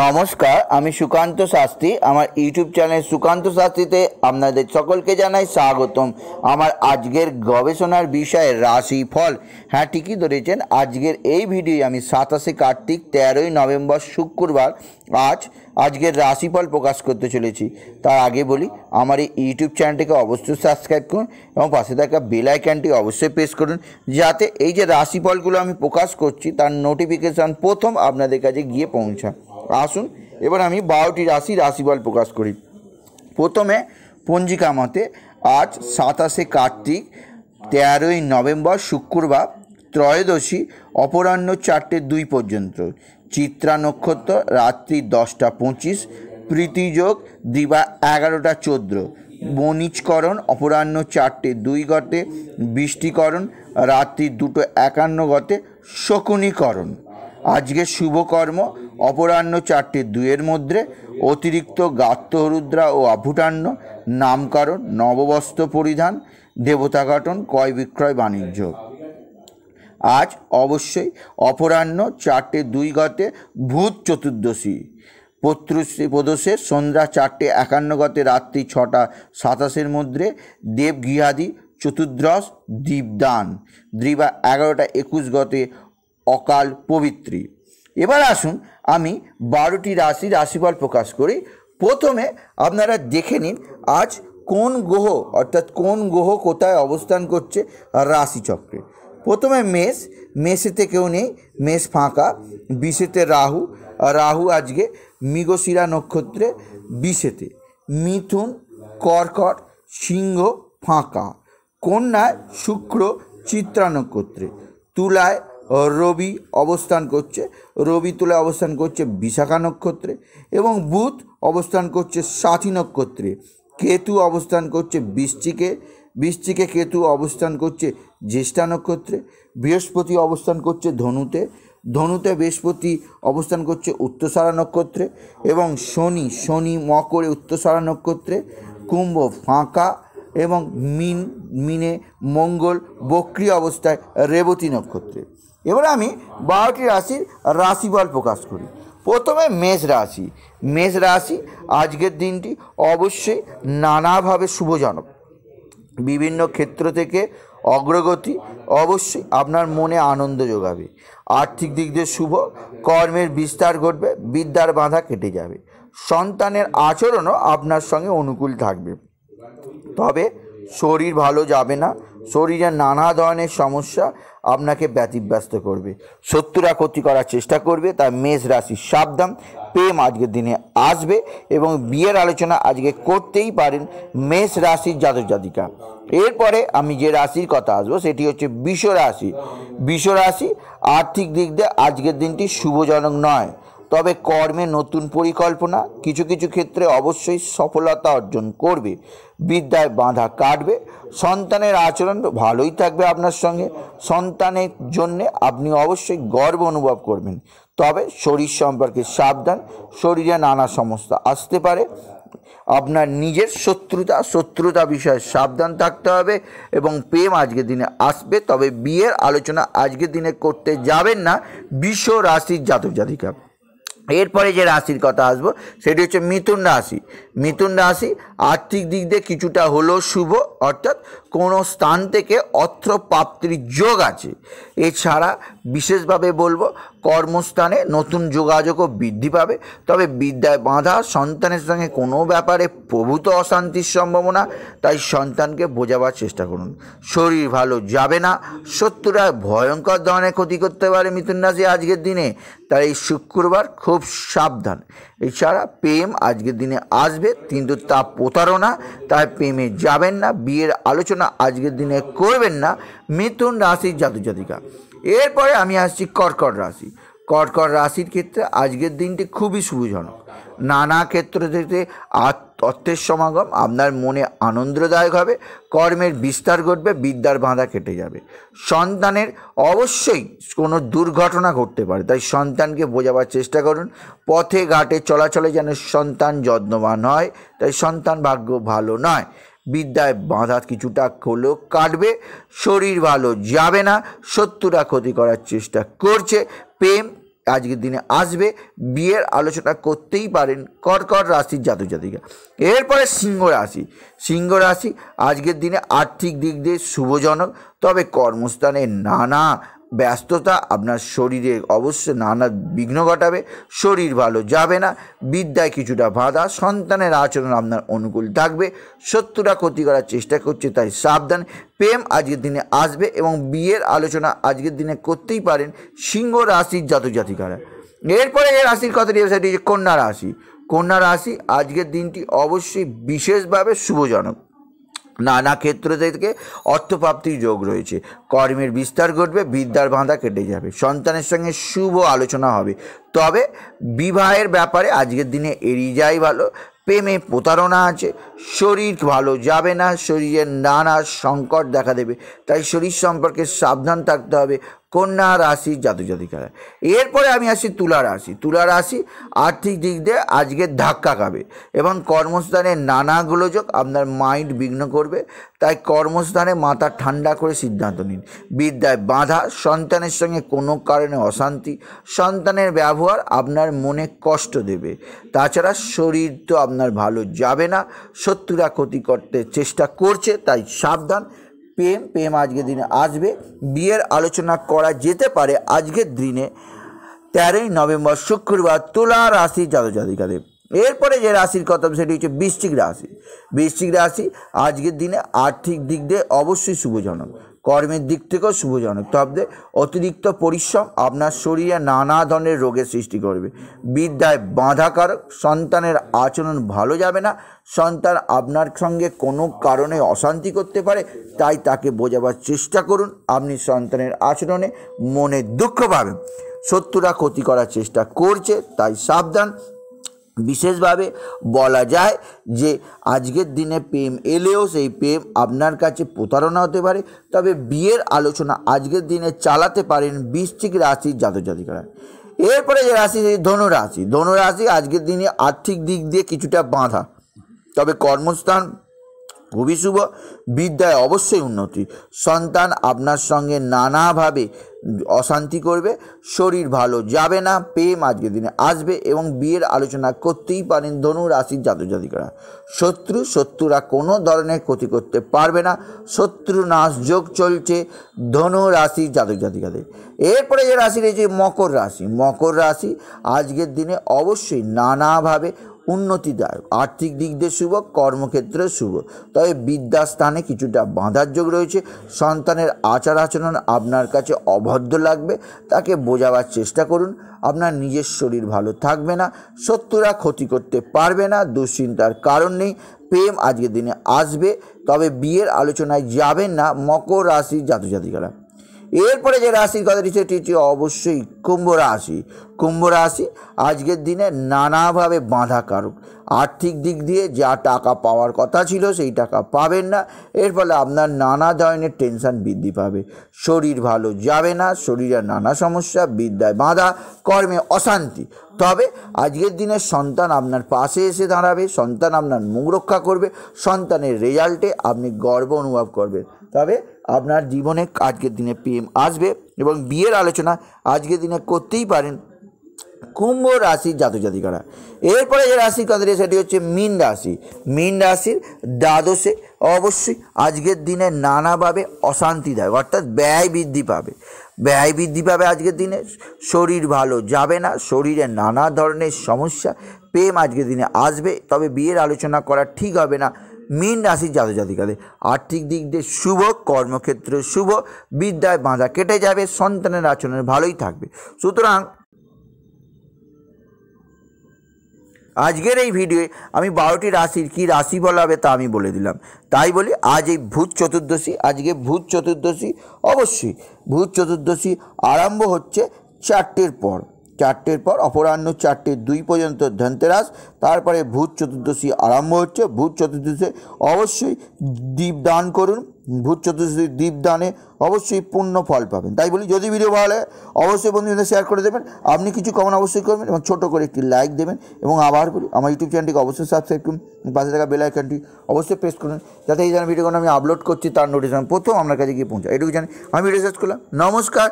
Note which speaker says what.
Speaker 1: নমস্কার আমি সুকান্ত শাস্ত্রী আমার ইউটিউব চ্যানেল সুকান্ত শাস্ত্রীতে আপনাদের সকলকে জানাই স্বাগতম আমার আজকের গবেষণার বিষয়ে রাশিফল হ্যাঁ ঠিকই ধরেছেন আজকের এই ভিডিও আমি সাতাশে কার্তিক তেরোই নভেম্বর শুক্রবার আজ আজকের রাশিফল প্রকাশ করতে চলেছি তার আগে বলি আমার এই ইউটিউব চ্যানেলটিকে অবশ্যই সাবস্ক্রাইব করুন এবং পাশে থাকা বেল আইকনটি অবশ্যই প্রেস করুন যাতে এই যে রাশিফলগুলো আমি প্রকাশ করছি তার নোটিফিকেশান প্রথম আপনাদের কাছে গিয়ে পৌঁছান আসুন এবার আমি বারোটি রাশি রাশিফল প্রকাশ করি প্রথমে পঞ্জিকা মতে আজ সাতাশে কার্তিক তেরোই নভেম্বর শুক্রবার ত্রয়োদশী অপরাহ্ন চারটে দুই পর্যন্ত চিত্রা নক্ষত্র রাত্রি দশটা পঁচিশ প্রীতিযোগ দিবা এগারোটা চোদ্দ বণিজকরণ অপরাহ্ন চারটে দুই গতে বৃষ্টিকরণ রাত্রি দুটো একান্ন গতে শকুনীকরণ আজকে শুভকর্ম অপরাহ্ন চারটে দুয়ের মধ্যে অতিরিক্ত গাত্রহরুদ্রা ও আভুটান্ন নামকরণ নববস্ত্র পরিধান দেবতা গঠন ক্রয় বিক্রয় বাণিজ্য আজ অবশ্যই অপরাহ্ন চারটে দুই গতে ভূত চতুর্দশী পত্রশ্রী প্রদোষে সন্ধ্যা চারটে একান্ন গতে রাত্রি ছটা সাতাশের মধ্যে দেবগৃহাদি চতুর্দশ দ্বীপদান দ্রীবা এগারোটা একুশ গতে অকাল পবিত্রী এবার আসুন আমি বারোটি রাশি রাশিফল প্রকাশ করি প্রথমে আপনারা দেখে নিন আজ কোন গ্রহ অর্থাৎ কোন গ্রহ কোথায় অবস্থান করছে রাশিচক্রে প্রথমে মেষ মেষেতে কেউ নেই মেষ ফাঁকা বিষেতে রাহু রাহু আজকে মৃগশিরা নক্ষত্রে বিষেতে মিথুন কর্কট সিংহ ফাঁকা কন্যায় শুক্র চিত্রা নক্ষত্রে তুলায় রবি অবস্থান করছে রবি তুলে অবস্থান করছে বিশাখা নক্ষত্রে এবং বুধ অবস্থান করছে সাথী নক্ষত্রে কেতু অবস্থান করছে বৃষ্টিকে বৃষ্টিকে কেতু অবস্থান করছে জ্যেষ্ঠা নক্ষত্রে বৃহস্পতি অবস্থান করছে ধনুতে ধনুতে বৃহস্পতি অবস্থান করছে উত্তসারা নক্ষত্রে এবং শনি শনি মকরে উত্তসারা নক্ষত্রে কুম্ভ ফাঁকা এবং মিন মিনে মঙ্গল বক্রী অবস্থায় রেবতী নক্ষত্রে এবার আমি বারোটি রাশির রাশিফল প্রকাশ করি প্রথমে মেষ রাশি মেষ রাশি আজকের দিনটি অবশ্যই নানাভাবে শুভজনক বিভিন্ন ক্ষেত্র থেকে অগ্রগতি অবশ্যই আপনার মনে আনন্দ যোগাবে আর্থিক দিক দিয়ে শুভ কর্মের বিস্তার ঘটবে বিদ্যার বাধা কেটে যাবে সন্তানের আচরণও আপনার সঙ্গে অনুকূল থাকবে তবে শরীর ভালো যাবে না শরীরে নানা ধরনের সমস্যা আপনাকে ব্যতিব্যস্ত করবে শত্রুরা ক্ষতি করার চেষ্টা করবে তার মেষ রাশি সাবধান প্রেম আজকের দিনে আসবে এবং বিয়ের আলোচনা আজকে করতেই পারেন মেষ রাশির জাতক জাতিকা এরপরে আমি যে রাশির কথা আসবো সেটি হচ্ছে বিষ রাশি বিষ রাশি আর্থিক দিক দিয়ে আজকের দিনটি শুভজনক নয় তবে কর্মে নতুন পরিকল্পনা কিছু কিছু ক্ষেত্রে অবশ্যই সফলতা অর্জন করবে বিদ্যায় বাধা কাটবে সন্তানের আচরণ ভালোই থাকবে আপনার সঙ্গে সন্তানের জন্যে আপনি অবশ্যই গর্ব অনুভব করবেন তবে শরীর সম্পর্কে সাবধান শরীরে নানা সমস্যা আসতে পারে আপনার নিজের শত্রুতা শত্রুতা বিষয়ে সাবধান থাকতে হবে এবং প্রেম আজকের দিনে আসবে তবে বিয়ের আলোচনা আজকের দিনে করতে যাবেন না বিশ্ব রাশির জাতক জাতিকা এরপরে যে রাশির কথা আসবো সেটি হচ্ছে মিথুন রাশি মিথুন রাশি আর্থিক দিক দিয়ে কিছুটা হলেও শুভ অর্থাৎ কোনো স্থান থেকে অর্থ প্রাপ্তির যোগ আছে এছাড়া বিশেষভাবে বলবো কর্মস্থানে নতুন যোগাযোগও বৃদ্ধি পাবে তবে বিদ্যায় বাঁধা সন্তানের সঙ্গে কোনো ব্যাপারে প্রভূত অশান্তির সম্ভাবনা তাই সন্তানকে বোঝাবার চেষ্টা করুন শরীর ভালো যাবে না শত্রুরা ভয়ঙ্কর ধরনের ক্ষতি করতে পারে মিথুন রাশি আজকের দিনে তাই এই শুক্রবার খুব সাবধান এছাড়া প্রেম আজকের দিনে আসবে কিন্তু তা প্রতারণা তাই প্রেমে যাবেন না বিয়ের আলোচনা আলোচনা আজকের দিনে করবেন না মিথুন রাশির জাতক জাতিকা এরপরে আমি আসছি কর্কট রাশি কর্কট রাশির ক্ষেত্রে আজকের দিনটি খুবই শুভজনক নানা ক্ষেত্র থেকে অর্থের সমাগম আপনার মনে আনন্দদায়ক হবে কর্মের বিস্তার ঘটবে বিদ্যার বাঁধা কেটে যাবে সন্তানের অবশ্যই কোনো দুর্ঘটনা ঘটতে পারে তাই সন্তানকে বোঝাবার চেষ্টা করুন পথে ঘাটে চলাচলে যেন সন্তান যত্নবান হয় তাই সন্তান ভাগ্য ভালো নয় বিদ্যায় বাঁধা কিছুটা হলেও কাটবে শরীর ভালো যাবে না শত্রুরা ক্ষতি করার চেষ্টা করছে প্রেম আজকের দিনে আসবে বিয়ের আলোচনা করতেই পারেন কর্কট রাশির জাতক জাতিকা এরপরে সিংহ রাশি সিংহ রাশি আজকের দিনে আর্থিক দিক দিয়ে শুভজনক তবে কর্মস্থানে নানা ব্যস্ততা আপনার শরীরে অবশ্য নানা বিঘ্ন ঘটাবে শরীর ভালো যাবে না বিদ্যায় কিছুটা বাধা সন্তানের আচরণ আপনার অনুকূল থাকবে শত্রুরা ক্ষতি করার চেষ্টা করছে তাই সাবধান প্রেম আজকের দিনে আসবে এবং বিয়ের আলোচনা আজকের দিনে করতেই পারেন সিংহ রাশির জাতজাতিকারা এরপরে এই রাশির কথাটি সেটি কন্যা রাশি কন্যা রাশি আজকের দিনটি অবশ্যই বিশেষভাবে শুভজনক নানা ক্ষেত্র থেকে অর্থপ্রাপ্তির যোগ রয়েছে কর্মের বিস্তার ঘটবে বিদ্যার বাঁধা কেটে যাবে সন্তানের সঙ্গে শুভ আলোচনা হবে তবে বিবাহের ব্যাপারে আজকের দিনে এড়িয়ে যাই ভালো প্রেমে প্রতারণা আছে শরীর ভালো যাবে না শরীরের নানা সংকট দেখা দেবে তাই শরীর সম্পর্কে সাবধান থাকতে হবে কন্যা রাশি জাতক জাতিকারা এরপরে আমি আসি তুলা রাশি তুলা রাশি আর্থিক দিক দিয়ে আজকে ধাক্কা খাবে এবং কর্মস্থানে নানা গোলযোগ আপনার মাইন্ড বিঘ্ন করবে তাই কর্মস্থানে মাথা ঠান্ডা করে সিদ্ধান্ত নিন বিদ্যায় বাধা সন্তানের সঙ্গে কোনো কারণে অশান্তি সন্তানের ব্যবহার আপনার মনে কষ্ট দেবে তাছাড়া শরীর তো আপনার ভালো যাবে না শত্রুরা ক্ষতি করতে চেষ্টা করছে তাই সাবধান প্রেম প্রেম আজকের দিনে আসবে বিয়ের আলোচনা করা যেতে পারে আজকের দিনে তেরোই নভেম্বর শুক্রবার তুলা রাশি জাতজাতিকাদের এরপরে যে রাশির কথা সেটি হচ্ছে বৃষ্টিক রাশি বৃষ্টিক রাশি আজকের দিনে আর্থিক দিক দিয়ে অবশ্যই শুভজনক কর্মের দিক থেকেও শুভজনক তবে অতিরিক্ত পরিশ্রম আপনার শরীরে নানা ধরনের রোগের সৃষ্টি করবে বিদ্যায় বাঁধাকারক সন্তানের আচরণ ভালো যাবে না সন্তান আপনার সঙ্গে কোনো কারণে অশান্তি করতে পারে তাই তাকে বোঝাবার চেষ্টা করুন আপনি সন্তানের আচরণে মনে দুঃখ পাবেন শত্রুরা ক্ষতি করার চেষ্টা করছে তাই সাবধান বিশেষভাবে বলা যায় যে আজকের দিনে প্রেম এলেও সেই প্রেম আপনার কাছে প্রতারণা হতে পারে তবে বিয়ের আলোচনা আজকের দিনে চালাতে পারেন বৃশ্চিক রাশির জাতজাতিকারা এরপরে যে রাশি ধনু রাশি ধনু রাশি আজকের দিনে আর্থিক দিক দিয়ে কিছুটা বাঁধা তবে কর্মস্থান শুভ বিদ্যায় অবশ্যই উন্নতি সন্তান আপনার সঙ্গে নানাভাবে অশান্তি করবে শরীর ভালো যাবে না প্রেম আজকের দিনে আসবে এবং বিয়ের আলোচনা করতেই পারেন ধনু রাশির জাতজাতিকরা শত্রু শত্রুরা কোনো ধরনের ক্ষতি করতে পারবে না শত্রু নাশ যোগ চলছে ধনু রাশির জাতজাতিকাদের এরপরে যে রাশি রয়েছে মকর রাশি মকর রাশি আজকের দিনে অবশ্যই নানাভাবে উন্নতিদায়ক আর্থিক দিক দিয়ে শুভ কর্মক্ষেত্রে শুভ তবে বিদ্যাস্থানে কিছুটা বাঁধার যোগ রয়েছে সন্তানের আচার আচরণ আপনার কাছে অভদ্র লাগবে তাকে বোঝাবার চেষ্টা করুন আপনার নিজের শরীর ভালো থাকবে না শত্রুরা ক্ষতি করতে পারবে না দুশ্চিন্তার কারণ নেই প্রেম আজকের দিনে আসবে তবে বিয়ের আলোচনায় যাবেন না মকর রাশি জাতজাতিকারা এরপরে যে রাশির কথা দিচ্ছে এটি হচ্ছে অবশ্যই কুম্ভ রাশি কুম্ভ রাশি আজকের দিনে নানাভাবে বাঁধা কারক আর্থিক দিক দিয়ে যা টাকা পাওয়ার কথা ছিল সেই টাকা পাবেন না এর ফলে আপনার নানা ধরনের টেনশান বৃদ্ধি পাবে শরীর ভালো যাবে না শরীরে নানা সমস্যা বিদ্যায় বাঁধা কর্মে অশান্তি তবে আজকের দিনে সন্তান আপনার পাশে এসে দাঁড়াবে সন্তান আপনার মুখ রক্ষা করবে সন্তানের রেজাল্টে আপনি গর্ব অনুভব করবেন তবে আপনার জীবনে আজকের দিনে প্রেম আসবে এবং বিয়ের আলোচনা আজকের দিনে করতেই পারেন কুম্ভ রাশির জাতি জাতিকারা এরপরে যে রাশি কথা সেটি হচ্ছে মীন রাশি মীন রাশির দ্বাদশে অবশ্যই আজকের দিনে নানাভাবে অশান্তি দেয় অর্থাৎ ব্যয় বৃদ্ধি পাবে ব্যয় বৃদ্ধি পাবে আজকের দিনে শরীর ভালো যাবে না শরীরে নানা ধরনের সমস্যা প্রেম আজকের দিনে আসবে তবে বিয়ের আলোচনা করা ঠিক হবে না মীন জাতক জাতজাতিকাদের আর্থিক দিক দিয়ে শুভ কর্মক্ষেত্রে শুভ বিদ্যায় বাঁধা কেটে যাবে সন্তানের আচরণের ভালোই থাকবে সুতরাং আজকের এই ভিডিওয়ে আমি বারোটি রাশির কী রাশি বলা হবে তা আমি বলে দিলাম তাই বলি আজ এই ভূত চতুর্দশী আজকে ভূত চতুর্দশী অবশ্যই ভূত চতুর্দশী আরম্ভ হচ্ছে চারটের পর চারটের পর অপরাহ্ন চারটে দুই পর্যন্ত ধনতেরাস তারপরে ভূত চতুর্দশী আরম্ভ হচ্ছে ভূত চতুর্দশী অবশ্যই দীপদান করুন ভূত চতুর্দশীর দীপদানে অবশ্যই পূর্ণ ফল পাবেন তাই বলি যদি ভিডিও ভালো হয় অবশ্যই বন্ধুদের শেয়ার করে দেবেন আপনি কিছু কমেন্ট অবশ্যই করবেন এবং ছোটো করে একটি লাইক দেবেন এবং আবার বলি আমার ইউটিউব চ্যানেলটিকে অবশ্যই সাবস্ক্রাইব করুন পাশে থাকা বেল আইকনটি অবশ্যই প্রেস করুন যাতে এই ধরনের ভিডিওগুলো আমি আপলোড করছি তার নোটিফিকেশন প্রথম আপনার কাছে গিয়ে পৌঁছায় এটুকু জানি আমি ভিডিও শেষ করলাম নমস্কার